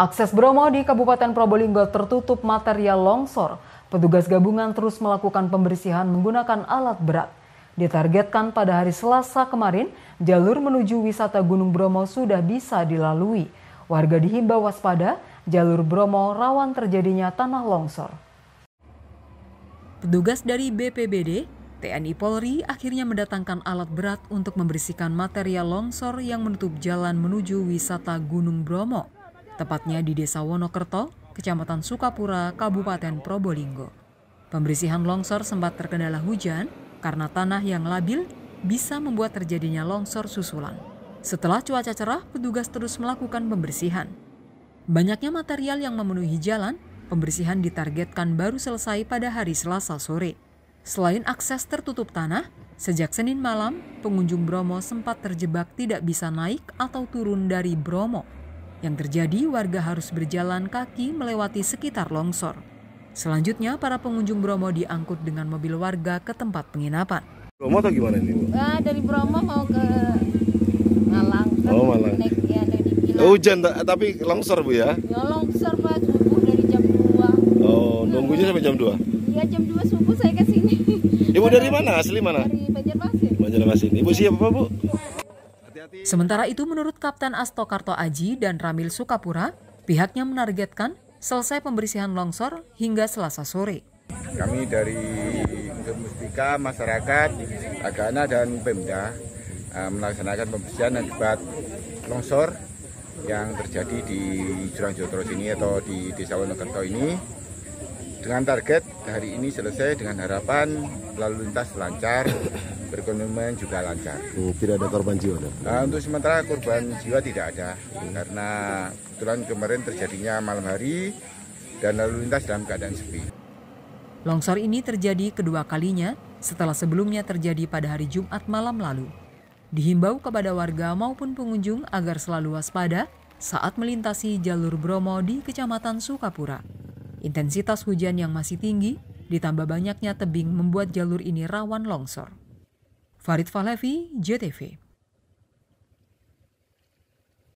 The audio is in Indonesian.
Akses Bromo di Kabupaten Probolinggo tertutup material longsor. Petugas gabungan terus melakukan pembersihan menggunakan alat berat. Ditargetkan pada hari Selasa kemarin, jalur menuju wisata Gunung Bromo sudah bisa dilalui. Warga dihimbau waspada, jalur Bromo rawan terjadinya tanah longsor. Petugas dari BPBD, TNI Polri akhirnya mendatangkan alat berat untuk membersihkan material longsor yang menutup jalan menuju wisata Gunung Bromo tepatnya di Desa Wonokerto, Kecamatan Sukapura, Kabupaten Probolinggo. Pembersihan longsor sempat terkendala hujan karena tanah yang labil bisa membuat terjadinya longsor susulan. Setelah cuaca cerah, petugas terus melakukan pembersihan. Banyaknya material yang memenuhi jalan, pembersihan ditargetkan baru selesai pada hari Selasa sore. Selain akses tertutup tanah, sejak Senin malam, pengunjung Bromo sempat terjebak tidak bisa naik atau turun dari Bromo. Yang terjadi warga harus berjalan kaki melewati sekitar longsor. Selanjutnya para pengunjung Bromo diangkut dengan mobil warga ke tempat penginapan. Bromo atau gimana ini? Bu? Ah, eh, dari Bromo mau ke Malang. Kan oh Malang. Naik, ya, eh, Hujan eh, tapi longsor bu ya? Ya longsor pak subuh dari jam 2 Oh nah, nunggunya sampai jam 2? Iya jam 2 subuh saya ke sini. Ibu dari mana? Asli mana? Dari Banjarmasin. Banjarmasin. Ibu siapa bu? Sementara itu menurut Kapten Asto Karto Aji dan Ramil Sukapura, pihaknya menargetkan selesai pembersihan longsor hingga Selasa sore. Kami dari Mustika, masyarakat, Agana dan Pemda eh, melaksanakan pembersihan akibat longsor yang terjadi di Jurang Jotros ini atau di Desa Wonokerto ini dengan target hari ini selesai dengan harapan lalu lintas lancar, perekonomian juga lancar. Hmm, tidak ada korban jiwa? Nah, untuk sementara korban jiwa tidak ada hmm. karena kebetulan kemarin terjadinya malam hari dan lalu lintas dalam keadaan sepi. Longsor ini terjadi kedua kalinya setelah sebelumnya terjadi pada hari Jumat malam lalu. Dihimbau kepada warga maupun pengunjung agar selalu waspada saat melintasi jalur Bromo di Kecamatan Sukapura. Intensitas hujan yang masih tinggi, ditambah banyaknya tebing membuat jalur ini rawan longsor. Farid Falevi, JTV.